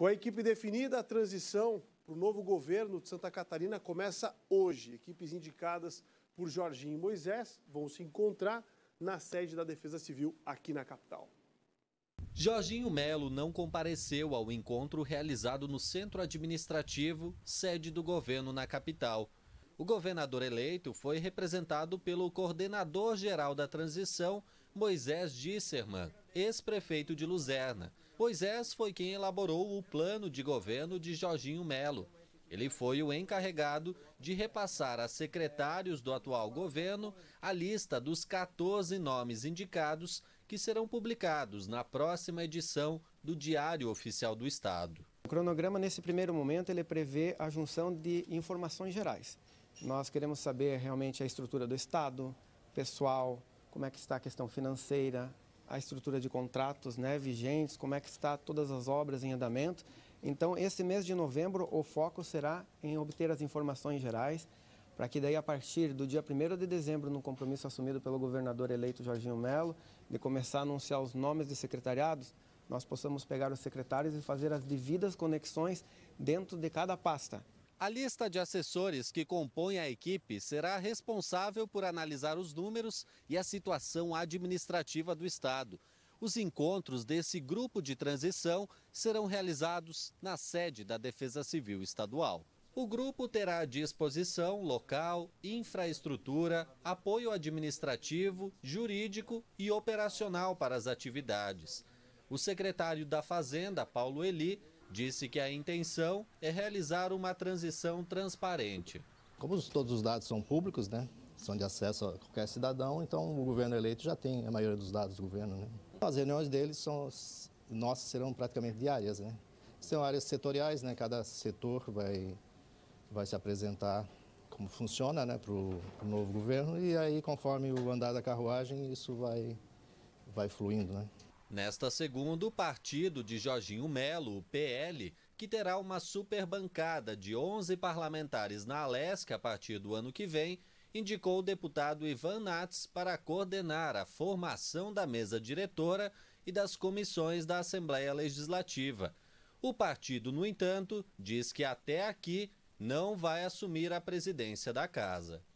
Com a equipe definida, a transição para o novo governo de Santa Catarina começa hoje. Equipes indicadas por Jorginho e Moisés vão se encontrar na sede da Defesa Civil aqui na capital. Jorginho Melo não compareceu ao encontro realizado no Centro Administrativo, sede do governo na capital. O governador eleito foi representado pelo coordenador-geral da transição, Moisés Disserman, ex-prefeito de Luzerna, Moisés foi quem elaborou o plano de governo de Jorginho Melo. Ele foi o encarregado de repassar a secretários do atual governo a lista dos 14 nomes indicados que serão publicados na próxima edição do Diário Oficial do Estado. O cronograma, nesse primeiro momento, ele prevê a junção de informações gerais. Nós queremos saber realmente a estrutura do Estado, pessoal, como é que está a questão financeira, a estrutura de contratos né, vigentes, como é que está todas as obras em andamento. Então, esse mês de novembro, o foco será em obter as informações gerais, para que daí, a partir do dia 1 de dezembro, no compromisso assumido pelo governador eleito Jorginho Melo, de começar a anunciar os nomes de secretariados, nós possamos pegar os secretários e fazer as devidas conexões dentro de cada pasta. A lista de assessores que compõe a equipe será responsável por analisar os números e a situação administrativa do Estado. Os encontros desse grupo de transição serão realizados na sede da Defesa Civil Estadual. O grupo terá à disposição local, infraestrutura, apoio administrativo, jurídico e operacional para as atividades. O secretário da Fazenda, Paulo Eli, disse que a intenção é realizar uma transição transparente. Como todos os dados são públicos, né? São de acesso a qualquer cidadão, então o governo eleito já tem a maioria dos dados do governo. Né? As reuniões deles são, nossas serão praticamente diárias, né? São áreas setoriais, né? Cada setor vai, vai se apresentar como funciona né, para o novo governo e aí conforme o andar da carruagem isso vai, vai fluindo. Né? Nesta segunda, o partido de Jorginho Melo, o PL, que terá uma superbancada de 11 parlamentares na Alesc a partir do ano que vem, indicou o deputado Ivan Nats para coordenar a formação da mesa diretora e das comissões da Assembleia Legislativa. O partido, no entanto, diz que até aqui não vai assumir a presidência da casa.